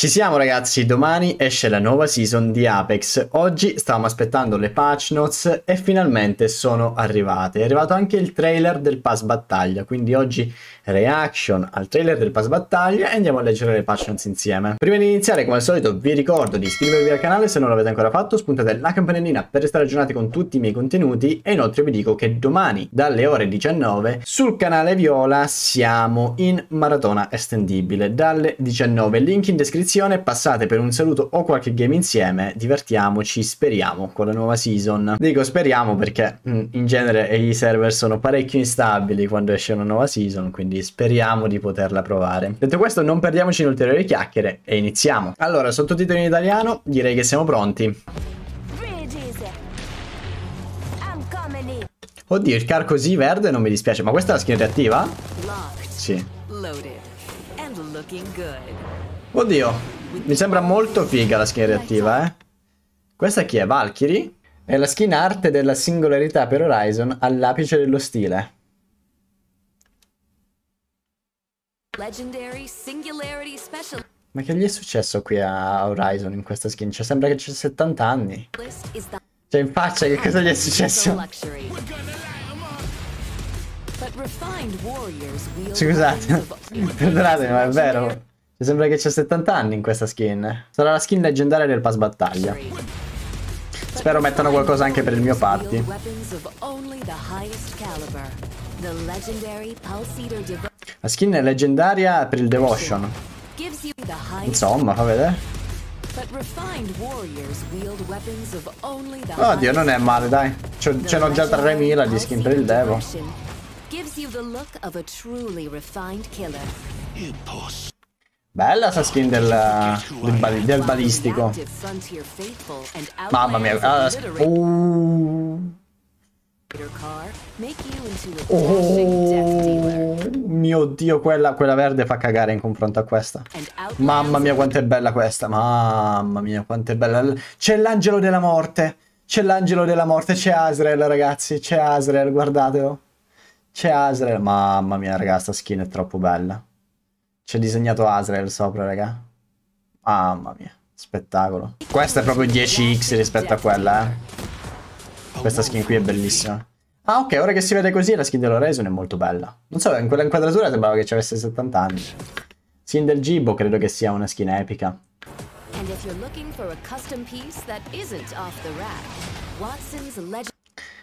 Ci siamo ragazzi, domani esce la nuova season di Apex. Oggi stavamo aspettando le patch notes e finalmente sono arrivate. È arrivato anche il trailer del pass battaglia, quindi oggi reaction al trailer del pass battaglia e andiamo a leggere le patch notes insieme. Prima di iniziare, come al solito, vi ricordo di iscrivervi al canale se non l'avete ancora fatto, spuntate la campanellina per restare aggiornati con tutti i miei contenuti e inoltre vi dico che domani dalle ore 19 sul canale Viola siamo in maratona estendibile dalle 19, link in descrizione descrizione, passate per un saluto o qualche game insieme, divertiamoci, speriamo, con la nuova season. Dico speriamo perché mm, in genere i server sono parecchio instabili quando esce una nuova season, quindi speriamo di poterla provare. Detto questo, non perdiamoci in ulteriori chiacchiere e iniziamo. Allora, sottotitoli in italiano, direi che siamo pronti. Oddio, il car così verde non mi dispiace, ma questa è la skin reattiva? Sì. Loaded. And looking good. Oddio, mi sembra molto figa la skin reattiva, eh. Questa chi è? Valkyrie? È la skin arte della singolarità per Horizon all'apice dello stile. Ma che gli è successo qui a Horizon in questa skin? Cioè sembra che c'è 70 anni. Cioè in faccia che cosa gli è successo? Scusate, perdonatemi ma è vero. Mi sembra che c'è 70 anni in questa skin. Sarà la skin leggendaria del pass battaglia. Spero mettano qualcosa anche per il mio party. La skin è leggendaria per il devotion. Insomma, fa vedere. Oddio, non è male, dai. Ce n'ho già 3000 di skin per il devo. killer. Bella sta skin del, del, del balistico. Mamma mia. Uh, oh, mio dio, quella, quella, verde fa cagare in confronto a questa. Mamma mia, quanto è bella questa. Mamma mia, quanto è bella. C'è l'angelo della morte. C'è l'angelo della morte. C'è Asrael, ragazzi. C'è Asrael, guardatelo. C'è Asrael. Mamma mia, ragazzi, sta skin è troppo bella. C'è disegnato Azrael sopra, raga. Mamma mia, spettacolo. Questa è proprio 10x rispetto a quella, eh. Questa skin qui è bellissima. Ah, ok, ora che si vede così la skin dell'Horizon è molto bella. Non so, in quella inquadratura sembrava che ci avesse 70 anni. Skin del Gibo credo che sia una skin epica. off the rack,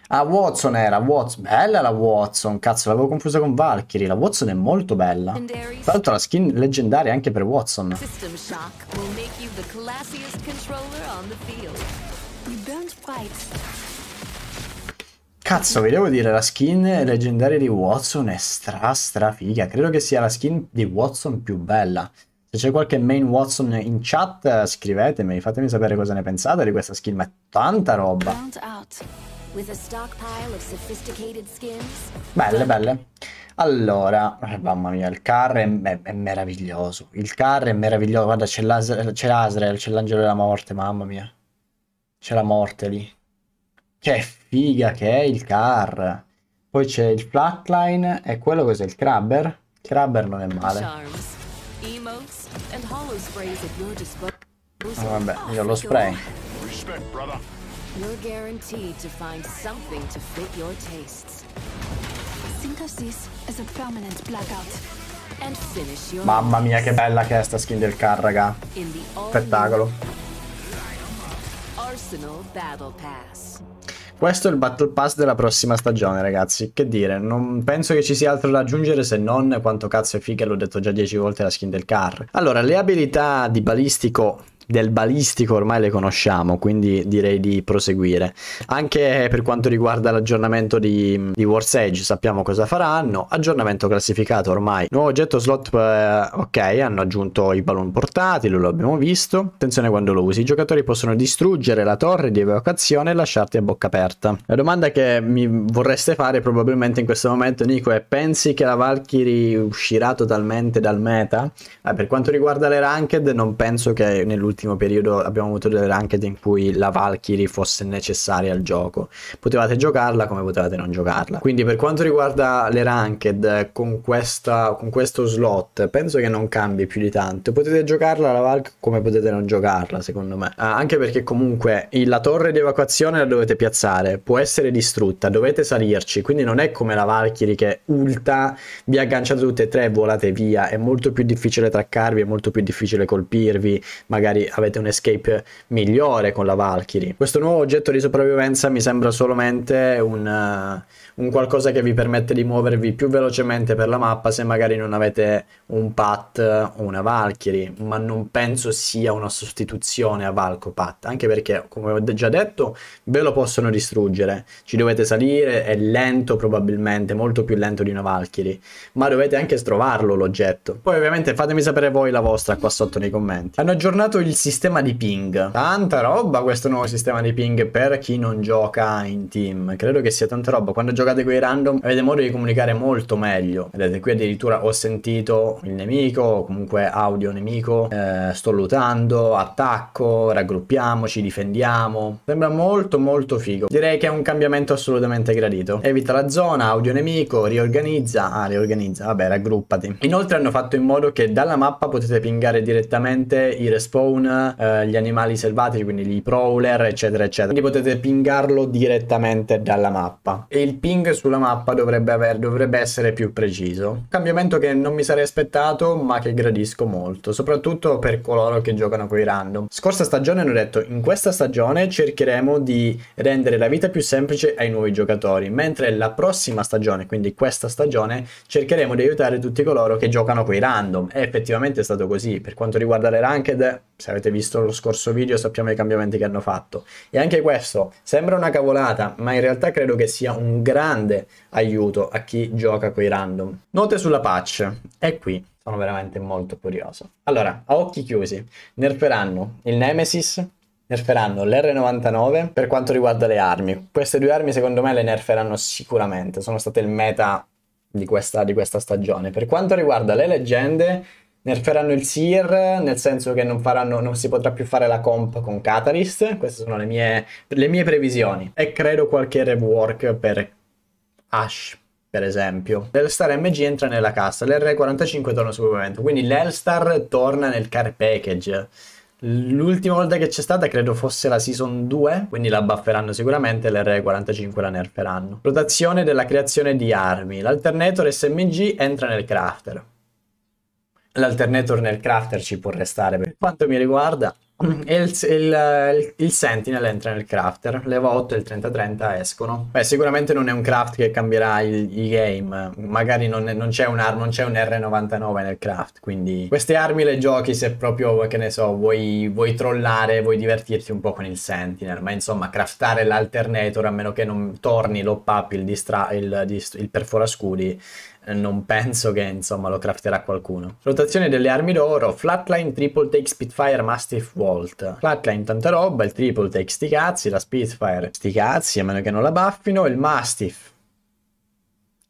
Ah, Watson era, Watson. Bella la Watson, cazzo, l'avevo confusa con Valkyrie. La Watson è molto bella. Tra l'altro la skin leggendaria anche per Watson. Cazzo, vi devo dire, la skin leggendaria di Watson è stra stra figa. Credo che sia la skin di Watson più bella. Se c'è qualche main Watson in chat, scrivetemi, fatemi sapere cosa ne pensate di questa skin, ma è tanta roba. Belle, belle. Allora, mamma mia, il car è, è, è meraviglioso. Il car è meraviglioso. Guarda, c'è l'Asrael, c'è l'angelo della morte, mamma mia. C'è la morte lì. Che figa che è il car. Poi c'è il flatline e quello cos'è? Il crabber? Il crabber non è male. Oh, vabbè, io lo spray. You're guaranteed to find something to fit your tastes. Think of a permanent blackout. And finish your Mamma mia che bella che è sta skin del car, raga. Spettacolo. Arsenal Battle Pass. Questo è il Battle Pass della prossima stagione, ragazzi. Che dire, non penso che ci sia altro da aggiungere se non quanto cazzo è figa, l'ho detto già 10 volte la skin del car. Allora, le abilità di balistico del balistico ormai le conosciamo, quindi direi di proseguire. Anche per quanto riguarda l'aggiornamento di, di Wars Edge sappiamo cosa faranno, aggiornamento classificato ormai, nuovo oggetto slot, eh, ok, hanno aggiunto i ballon portatili, lo abbiamo visto, attenzione quando lo usi, i giocatori possono distruggere la torre di evocazione e lasciarti a bocca aperta. La domanda che mi vorreste fare probabilmente in questo momento Nico è pensi che la Valkyrie uscirà totalmente dal meta? Eh, per quanto riguarda le ranked non penso che nell'ultimo nell'ultimo periodo abbiamo avuto delle ranked in cui la Valkyrie fosse necessaria al gioco. Potevate giocarla come potevate non giocarla. Quindi per quanto riguarda le ranked con, questa, con questo slot, penso che non cambi più di tanto. Potete giocarla la Valk come potete non giocarla, secondo me. Ah, anche perché comunque la torre di evacuazione la dovete piazzare, può essere distrutta, dovete salirci, quindi non è come la Valkyrie che ulta, vi agganciate tutte e tre e volate via, è molto più difficile traccarvi, è molto più difficile colpirvi, magari avete un escape migliore con la Valkyrie. Questo nuovo oggetto di sopravvivenza mi sembra solamente un, uh, un qualcosa che vi permette di muovervi più velocemente per la mappa se magari non avete un Pat o una Valkyrie, ma non penso sia una sostituzione a Valco Pat, anche perché come ho già detto ve lo possono distruggere, ci dovete salire, è lento probabilmente, molto più lento di una Valkyrie, ma dovete anche trovarlo l'oggetto. Poi ovviamente fatemi sapere voi la vostra qua sotto nei commenti. Hanno aggiornato il sistema di ping. Tanta roba questo nuovo sistema di ping per chi non gioca in team. Credo che sia tanta roba. Quando giocate quei random avete modo di comunicare molto meglio. Vedete, qui addirittura ho sentito il nemico, comunque audio nemico, eh, sto lutando, attacco, raggruppiamoci, difendiamo. Sembra molto molto figo. Direi che è un cambiamento assolutamente gradito. Evita la zona, audio nemico, riorganizza. Ah, riorganizza, vabbè, raggruppati. Inoltre hanno fatto in modo che dalla mappa potete pingare direttamente i respawn eh, gli animali selvatici, quindi gli prowler, eccetera, eccetera. Quindi potete pingarlo direttamente dalla mappa. E il ping sulla mappa dovrebbe, aver, dovrebbe essere più preciso. cambiamento che non mi sarei aspettato, ma che gradisco molto, soprattutto per coloro che giocano con i random. Scorsa stagione hanno detto, in questa stagione cercheremo di rendere la vita più semplice ai nuovi giocatori, mentre la prossima stagione, quindi questa stagione, cercheremo di aiutare tutti coloro che giocano con i random. E effettivamente è stato così. Per quanto riguarda le ranked, se avete visto lo scorso video, sappiamo i cambiamenti che hanno fatto. E anche questo sembra una cavolata, ma in realtà credo che sia un grande aiuto a chi gioca coi random. Note sulla patch, è qui. Sono veramente molto curioso. Allora, a occhi chiusi, nerferanno il Nemesis, nerferanno l'R99 per quanto riguarda le armi. Queste due armi secondo me le nerferanno sicuramente, sono state il meta di questa, di questa stagione. Per quanto riguarda le leggende, Nerferanno il SIR, nel senso che non, faranno, non, si potrà più fare la comp con Catalyst, queste sono le mie, le mie previsioni. E credo qualche rework per Ash, per esempio. L'Elstar MG entra nella cassa, l'R45 torna sul pavimento, quindi l'Elstar torna nel car package. L'ultima volta che c'è stata credo fosse la season 2, quindi la bufferanno sicuramente, l'R45 la nerferanno. Rotazione della creazione di armi, l'alternator SMG entra nel crafter l'alternator nel crafter ci può restare per quanto mi riguarda e il, il, il, Sentinel entra nel crafter, leva 8 e il 30-30 escono. Beh, sicuramente non è un craft che cambierà il, il game, magari non, non c'è un, non c'è un R99 nel craft, quindi queste armi le giochi se proprio, che ne so, vuoi, vuoi trollare, vuoi divertirti un po' con il Sentinel, ma insomma craftare l'alternator a meno che non torni l'op up, il, distra- il, il, il perforascudi, non penso che insomma lo crafterà qualcuno. Rotazione delle armi d'oro, flatline, triple take, spitfire, mastiff, Vault. Flatline tanta roba, il triple take sti cazzi, la spitfire sti cazzi a meno che non la baffino, il mastiff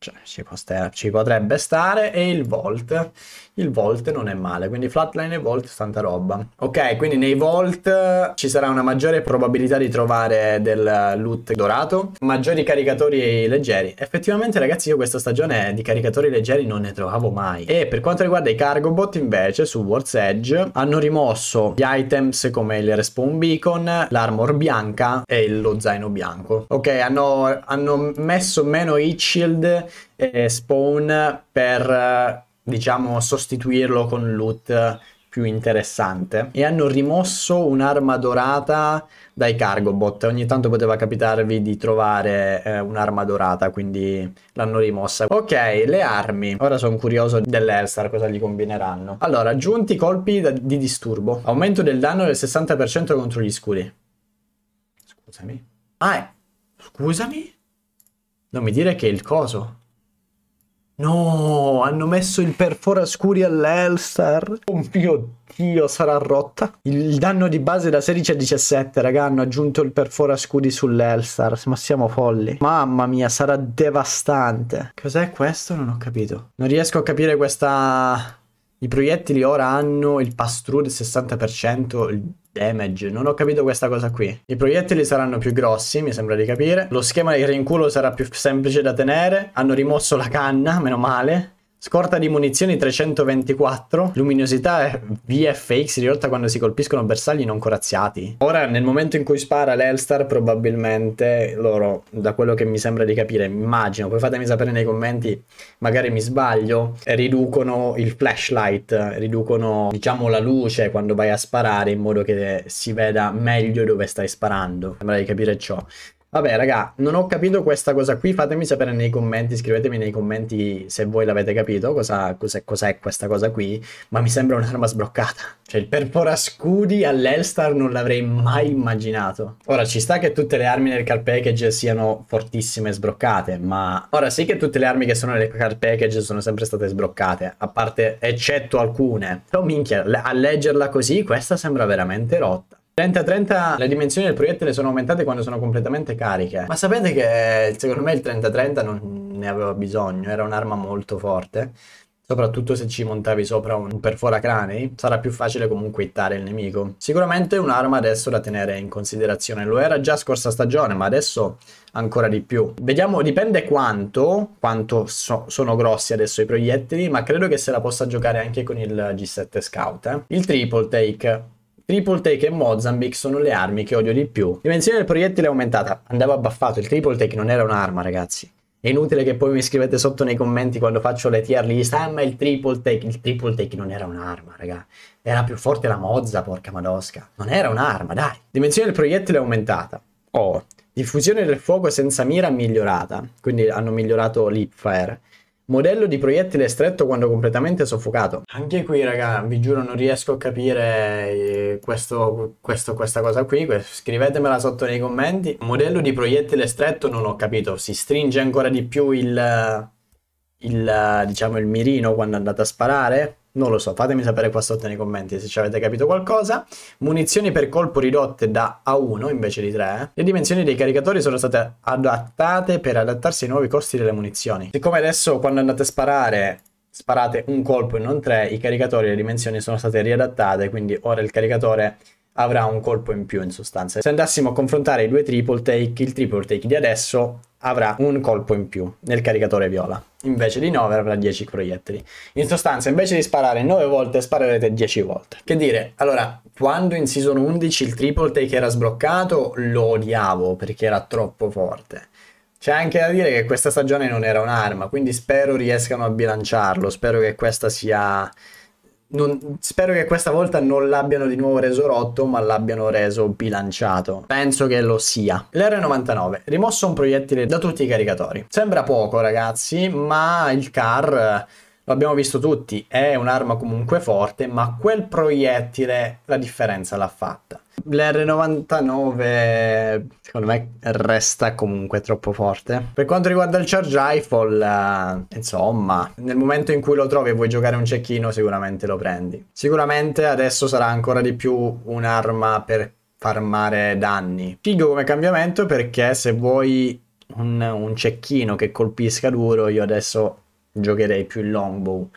cioè, ci, poster- ci, potrebbe stare e il volt il volt non è male quindi flatline e volt tanta roba ok quindi nei volt eh, ci sarà una maggiore probabilità di trovare del loot dorato maggiori caricatori leggeri effettivamente ragazzi io questa stagione di caricatori leggeri non ne trovavo mai e per quanto riguarda i cargo bot invece su world's Edge hanno rimosso gli items come il respawn beacon l'armor bianca e lo zaino bianco ok hanno, hanno messo meno heat shield eh, Spawn per eh, diciamo sostituirlo con loot più interessante e hanno rimosso un'arma dorata dai cargo bot ogni tanto poteva capitarvi di trovare eh, un'arma dorata quindi l'hanno rimossa ok le armi ora sono curioso dell'Elstar cosa gli combineranno allora aggiunti colpi di disturbo aumento del danno del 60% contro gli scuri scusami ah eh, scusami non mi dire che il coso No, hanno messo il Perfora perforascuri all'Elstar. Oh mio Dio, sarà rotta. Il danno di base da 16 a 17, raga, hanno aggiunto il Perfora perforascuri sull'Elstar. Ma siamo folli. Mamma mia, sarà devastante. Cos'è questo? Non ho capito. Non riesco a capire questa... I proiettili ora hanno il pass-through del 60%, il damage, non ho capito questa cosa qui. I proiettili saranno più grossi, mi sembra di capire. Lo schema di rinculo sarà più semplice da tenere. Hanno rimosso la canna, meno male. Scorta di munizioni 324, luminosità VFX ridotta quando si colpiscono bersagli non corazziati. Ora, nel momento in cui spara l'Elstar, probabilmente loro, da quello che mi sembra di capire, immagino, poi fatemi sapere nei commenti, magari mi sbaglio, riducono il flashlight, riducono, diciamo, la luce quando vai a sparare in modo che si veda meglio dove stai sparando. Sembra di capire ciò. Vabbè, raga, non ho capito questa cosa qui. Fatemi sapere nei commenti, scrivetemi nei commenti se voi l'avete capito, cosa, cos'è, cos'è questa cosa qui. Ma mi sembra un'arma sbloccata. Cioè, il perforascudi all'Elstar non l'avrei mai immaginato. Ora, ci sta che tutte le armi nel car package siano fortissime sbroccate, ma... Ora, sì che tutte le armi che sono nel car package sono sempre state sbloccate, a parte... eccetto alcune. Però, minchia, a leggerla così, questa sembra veramente rotta. 30-30 le dimensioni del proiettile sono aumentate quando sono completamente cariche. Ma sapete che secondo me il 30-30 non ne aveva bisogno, era un'arma molto forte. Soprattutto se ci montavi sopra un perforacranei, sarà più facile comunque hittare il nemico. Sicuramente un'arma adesso da tenere in considerazione, lo era già scorsa stagione, ma adesso ancora di più. Vediamo, dipende quanto, quanto so, sono grossi adesso i proiettili, ma credo che se la possa giocare anche con il G7 Scout. Eh. Il triple take Triple Take e Mozambique sono le armi che odio di più. Dimensione del proiettile aumentata. Andava baffato, il Triple Take non era un'arma, ragazzi. È inutile che poi mi scrivete sotto nei commenti quando faccio le tier list. Ah, ma il triple take. Il triple take non era un'arma, raga. Era più forte la mozza, porca madosca. Non era un'arma, dai. Dimensione del proiettile aumentata. Oh. Diffusione del fuoco senza mira migliorata. Quindi hanno migliorato l'hipfire. Modello di proiettile stretto quando completamente soffocato. Anche qui, raga, vi giuro, non riesco a capire eh, questo, questo, questa cosa qui. Scrivetemela sotto nei commenti. Modello di proiettile stretto non ho capito. Si stringe ancora di più il, il, diciamo, il mirino quando andate a sparare? Non lo so, fatemi sapere qua sotto nei commenti se ci avete capito qualcosa. Munizioni per colpo ridotte da A1 invece di 3. Eh. Le dimensioni dei caricatori sono state adattate per adattarsi ai nuovi costi delle munizioni. Siccome adesso quando andate a sparare sparate un colpo e non tre, i caricatori e le dimensioni sono state riadattate, quindi ora il caricatore avrà un colpo in più in sostanza. Se andassimo a confrontare i due triple take, il triple take di adesso avrà un colpo in più nel caricatore viola. Invece di 9 avrà 10 proiettili. In sostanza, invece di sparare 9 volte, sparerete 10 volte. Che dire, allora, quando in Season 11 il triple take era sbloccato, lo odiavo perché era troppo forte. C'è anche da dire che questa stagione non era un'arma, quindi spero riescano a bilanciarlo, spero che questa sia non, spero che questa volta non l'abbiano di nuovo reso rotto, ma l'abbiano reso bilanciato. Penso che lo sia. L'R99, rimosso un proiettile da tutti i caricatori. Sembra poco, ragazzi, ma il car lo abbiamo visto tutti, è un'arma comunque forte, ma quel proiettile la differenza l'ha fatta. L'R99 secondo me resta comunque troppo forte. Per quanto riguarda il charge rifle, eh, insomma, nel momento in cui lo trovi e vuoi giocare un cecchino sicuramente lo prendi. Sicuramente adesso sarà ancora di più un'arma per farmare danni. Figo come cambiamento perché se vuoi un, un cecchino che colpisca duro io adesso giocherei più il longbow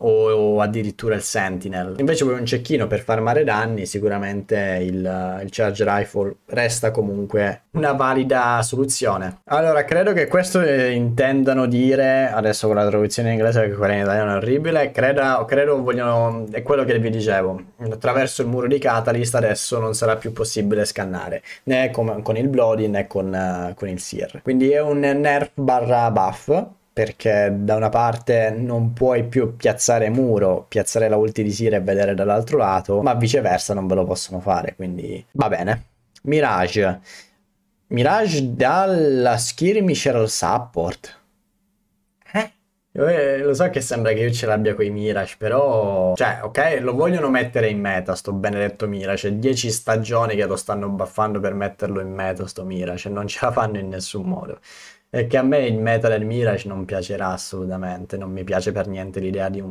o, o addirittura il sentinel. Invece con un cecchino per farmare danni, sicuramente il, il charge rifle resta comunque una valida soluzione. Allora, credo che questo intendano dire, adesso con la traduzione in inglese perché quella in italiano è orribile, credo, credo vogliono, è quello che vi dicevo, attraverso il muro di Catalyst adesso non sarà più possibile scannare, né con, con il Bloody né con, con il Sear. Quindi è un nerf barra buff perché da una parte non puoi più piazzare muro, piazzare la ulti di Sira e vedere dall'altro lato, ma viceversa non ve lo possono fare, quindi va bene. Mirage. Mirage dalla skirmish al support. Eh, eh? lo so che sembra che io ce l'abbia con i Mirage, però... Cioè, ok, lo vogliono mettere in meta, sto benedetto Mirage. È 10 stagioni che lo stanno baffando per metterlo in meta, sto Mirage. E non ce la fanno in nessun modo. È che a me il meta del Mirage non piacerà assolutamente, non mi piace per niente l'idea di,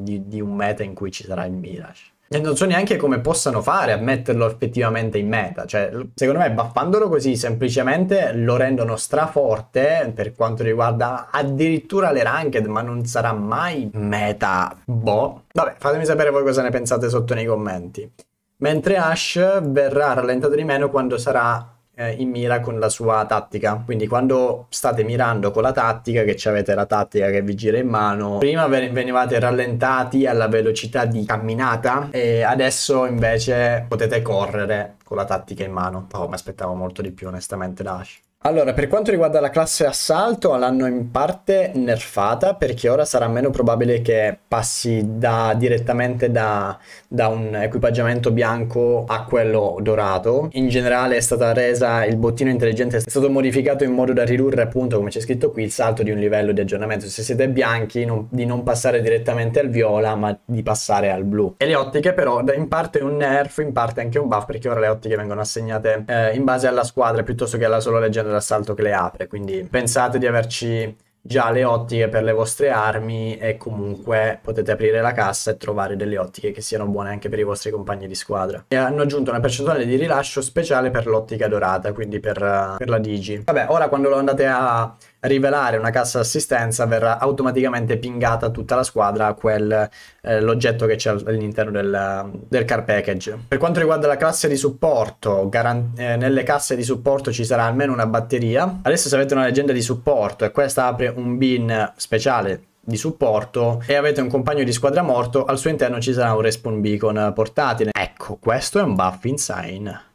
di, di un meta in cui ci sarà il Mirage. E non so neanche come possano fare a metterlo effettivamente in meta. Cioè, secondo me, baffandolo così semplicemente lo rendono straforte per quanto riguarda addirittura le ranked, ma non sarà mai meta. Boh. Vabbè, fatemi sapere voi cosa ne pensate sotto nei commenti. Mentre Ash verrà rallentato di meno quando sarà eh, in mira con la sua tattica. Quindi quando state mirando con la tattica, che avete la tattica che vi gira in mano, prima venivate rallentati alla velocità di camminata e adesso invece potete correre con la tattica in mano. Oh, mi aspettavo molto di più onestamente da Ash. Allora, per quanto riguarda la classe assalto, l'hanno in parte nerfata perché ora sarà meno probabile che passi da, direttamente da, da, un equipaggiamento bianco a quello dorato. In generale è stata resa il bottino intelligente, è stato modificato in modo da ridurre appunto, come c'è scritto qui, il salto di un livello di aggiornamento. Se siete bianchi, non, di non passare direttamente al viola, ma di passare al blu. E le ottiche però, in parte un nerf, in parte anche un buff perché ora le ottiche vengono assegnate eh, in base alla squadra piuttosto che alla sola leggenda dell'assalto che le apre, quindi pensate di averci già le ottiche per le vostre armi e comunque potete aprire la cassa e trovare delle ottiche che siano buone anche per i vostri compagni di squadra e hanno aggiunto una percentuale di rilascio speciale per l'ottica dorata quindi per, eh, per la digi vabbè ora quando lo andate a rivelare una cassa d'assistenza verrà automaticamente pingata tutta la squadra a quel, eh, l'oggetto che c'è all'interno del, del car package. Per quanto riguarda la classe di supporto, garan- eh, nelle casse di supporto ci sarà almeno una batteria. Adesso se avete una leggenda di supporto e questa apre un bin speciale di supporto e avete un compagno di squadra morto, al suo interno ci sarà un respawn beacon portatile. Ecco, questo è un buff in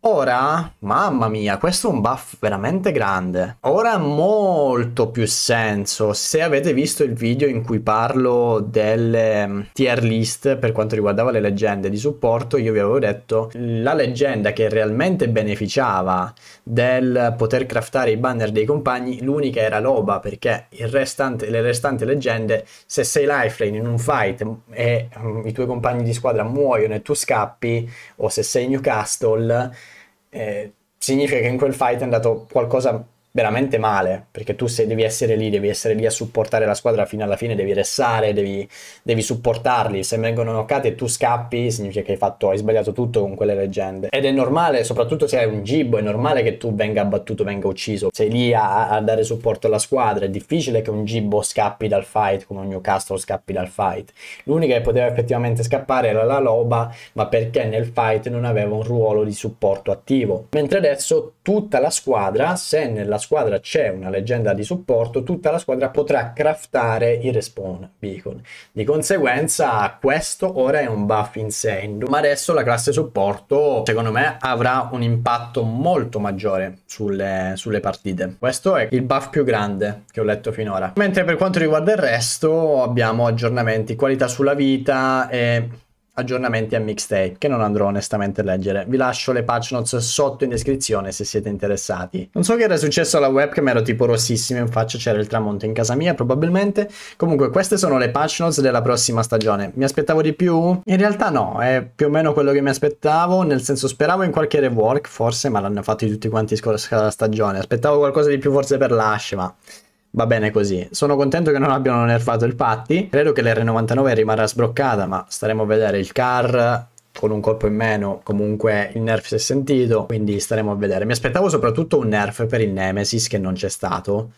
Ora, mamma mia, questo è un buff veramente grande. Ora ha molto più senso. Se avete visto il video in cui parlo delle mm, tier list per quanto riguardava le leggende di supporto, io vi avevo detto la leggenda che realmente beneficiava del poter craftare i banner dei compagni, l'unica era l'OBA, perché restante, le restanti leggende, se sei lifeline in un fight e um, i tuoi compagni di squadra muoiono e tu scappi, o se sei Newcastle eh, significa che in quel fight è andato qualcosa veramente male, perché tu se devi essere lì, devi essere lì a supportare la squadra fino alla fine, devi restare, devi, devi supportarli, se vengono noccati e tu scappi significa che hai, fatto, hai sbagliato tutto con quelle leggende. Ed è normale, soprattutto se hai un gibbo, è normale che tu venga abbattuto, venga ucciso, sei lì a, a dare supporto alla squadra, è difficile che un gibbo scappi dal fight come un Newcastle scappi dal fight. L'unica che poteva effettivamente scappare era la Loba, ma perché nel fight non aveva un ruolo di supporto attivo. Mentre adesso tutta la squadra, se nella squadra squadra c'è una leggenda di supporto, tutta la squadra potrà craftare i respawn beacon. Di conseguenza questo ora è un buff insane, ma adesso la classe supporto secondo me avrà un impatto molto maggiore sulle, sulle partite. Questo è il buff più grande che ho letto finora. Mentre per quanto riguarda il resto abbiamo aggiornamenti, qualità sulla vita e aggiornamenti a mixtape che non andrò onestamente a leggere. Vi lascio le patch notes sotto in descrizione se siete interessati. Non so che era successo alla webcam, ero tipo rossissimo in faccia, c'era il tramonto in casa mia probabilmente. Comunque queste sono le patch notes della prossima stagione. Mi aspettavo di più? In realtà no, è più o meno quello che mi aspettavo, nel senso speravo in qualche rework forse, ma l'hanno fatto tutti quanti scorsa stagione. Aspettavo qualcosa di più forse per l'ascia, ma va bene così. Sono contento che non abbiano nerfato il Patti. Credo che l'R99 rimarrà sbroccata, ma staremo a vedere il car con un colpo in meno comunque il nerf si è sentito quindi staremo a vedere mi aspettavo soprattutto un nerf per il Nemesis che non c'è stato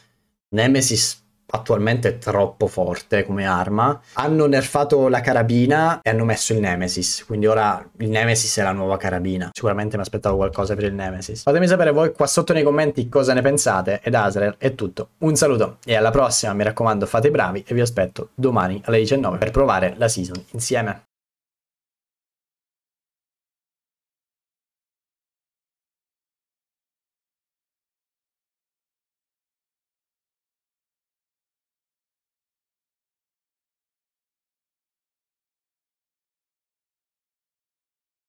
Nemesis attualmente è troppo forte come arma. Hanno nerfato la carabina e hanno messo il Nemesis, quindi ora il Nemesis è la nuova carabina. Sicuramente mi aspettavo qualcosa per il Nemesis. Fatemi sapere voi qua sotto nei commenti cosa ne pensate. Ed Asrel è tutto. Un saluto e alla prossima, mi raccomando fate i bravi e vi aspetto domani alle 19 per provare la season insieme.